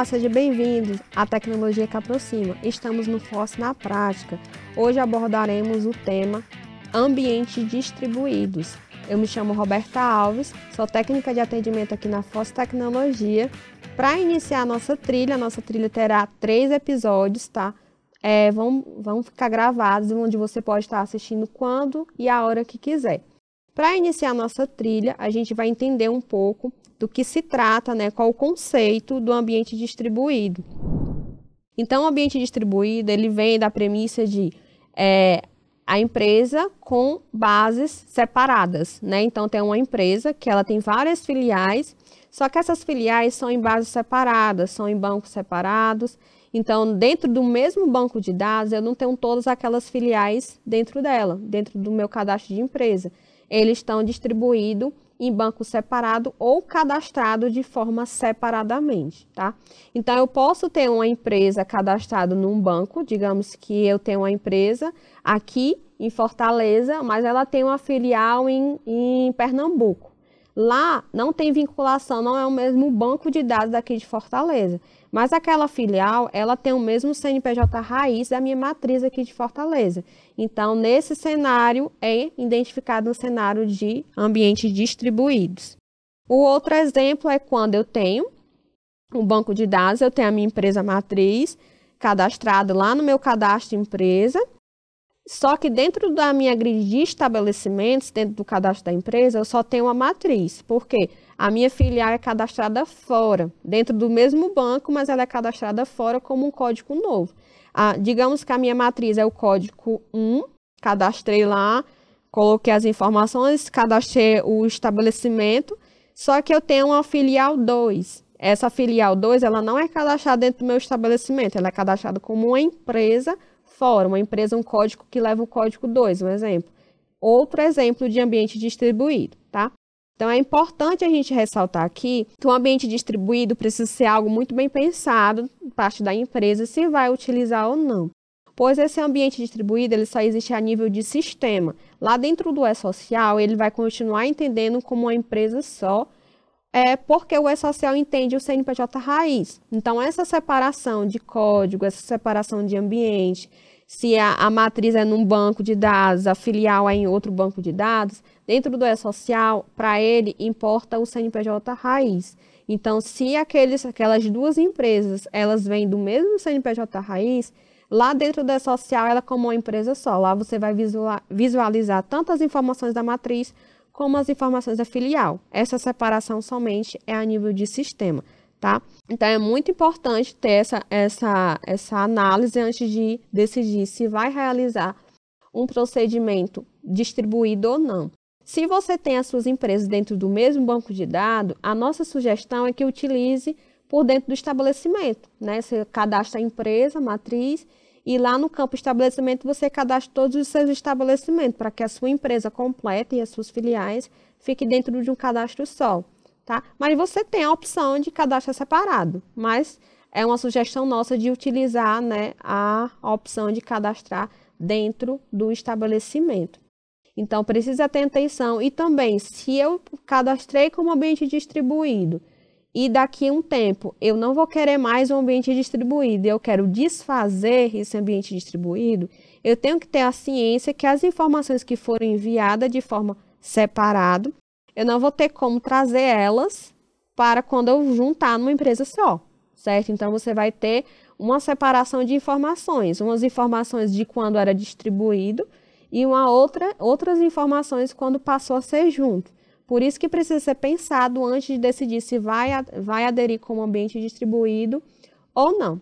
Olá, seja bem vindo à Tecnologia que Aproxima. Estamos no Force na Prática. Hoje abordaremos o tema Ambientes Distribuídos. Eu me chamo Roberta Alves, sou técnica de atendimento aqui na Force Tecnologia. Para iniciar a nossa trilha, a nossa trilha terá três episódios, tá? É, vão, vão ficar gravados, onde você pode estar assistindo quando e a hora que quiser. Para iniciar nossa trilha, a gente vai entender um pouco do que se trata, né, qual o conceito do ambiente distribuído. Então, o ambiente distribuído ele vem da premissa de é, a empresa com bases separadas, né? Então tem uma empresa que ela tem várias filiais, só que essas filiais são em bases separadas, são em bancos separados, então, dentro do mesmo banco de dados, eu não tenho todas aquelas filiais dentro dela, dentro do meu cadastro de empresa. Eles estão distribuídos em banco separado ou cadastrado de forma separadamente, tá? Então, eu posso ter uma empresa cadastrada num banco, digamos que eu tenho uma empresa aqui em Fortaleza, mas ela tem uma filial em, em Pernambuco. Lá não tem vinculação, não é o mesmo banco de dados daqui de Fortaleza. Mas aquela filial, ela tem o mesmo CNPJ raiz da minha matriz aqui de Fortaleza. Então, nesse cenário, é identificado um cenário de ambientes distribuídos. O outro exemplo é quando eu tenho um banco de dados, eu tenho a minha empresa matriz cadastrada lá no meu cadastro empresa, só que dentro da minha grade de estabelecimentos, dentro do cadastro da empresa, eu só tenho uma matriz, porque a minha filial é cadastrada fora, dentro do mesmo banco, mas ela é cadastrada fora como um código novo. Ah, digamos que a minha matriz é o código 1, cadastrei lá, coloquei as informações, cadastrei o estabelecimento, só que eu tenho uma filial 2. Essa filial 2, ela não é cadastrada dentro do meu estabelecimento, ela é cadastrada como uma empresa fora, uma empresa, um código que leva o código 2, um exemplo. Outro exemplo de ambiente distribuído, tá? Então é importante a gente ressaltar aqui que o ambiente distribuído precisa ser algo muito bem pensado parte da empresa se vai utilizar ou não. Pois esse ambiente distribuído ele só existe a nível de sistema. Lá dentro do E-Social, ele vai continuar entendendo como uma empresa só, é porque o E-Social entende o CNPJ raiz. Então, essa separação de código, essa separação de ambiente, se a, a matriz é num banco de dados, a filial é em outro banco de dados, dentro do E-Social, para ele, importa o CNPJ raiz. Então, se aqueles, aquelas duas empresas, elas vêm do mesmo CNPJ raiz, lá dentro do social ela é como uma empresa só. Lá você vai visualizar tanto as informações da matriz como as informações da filial. Essa separação somente é a nível de sistema, tá? Então é muito importante ter essa, essa, essa análise antes de decidir se vai realizar um procedimento distribuído ou não. Se você tem as suas empresas dentro do mesmo banco de dados, a nossa sugestão é que utilize por dentro do estabelecimento, né? Você cadastra a empresa, a matriz e lá no campo estabelecimento você cadastra todos os seus estabelecimentos para que a sua empresa completa e as suas filiais fiquem dentro de um cadastro só, tá? Mas você tem a opção de cadastro separado, mas é uma sugestão nossa de utilizar né, a opção de cadastrar dentro do estabelecimento. Então, precisa ter atenção e também, se eu cadastrei como ambiente distribuído e daqui a um tempo eu não vou querer mais um ambiente distribuído, eu quero desfazer esse ambiente distribuído, eu tenho que ter a ciência que as informações que foram enviadas de forma separada, eu não vou ter como trazer elas para quando eu juntar numa empresa só, certo? Então você vai ter uma separação de informações, umas informações de quando era distribuído e uma outra outras informações quando passou a ser junto. Por isso que precisa ser pensado antes de decidir se vai, vai aderir como ambiente distribuído ou não.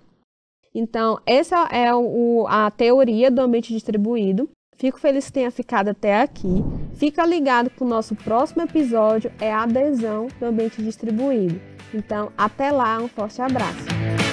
Então, essa é o, a teoria do ambiente distribuído. Fico feliz que tenha ficado até aqui. Fica ligado que o nosso próximo episódio é a adesão do ambiente distribuído. Então, até lá, um forte abraço.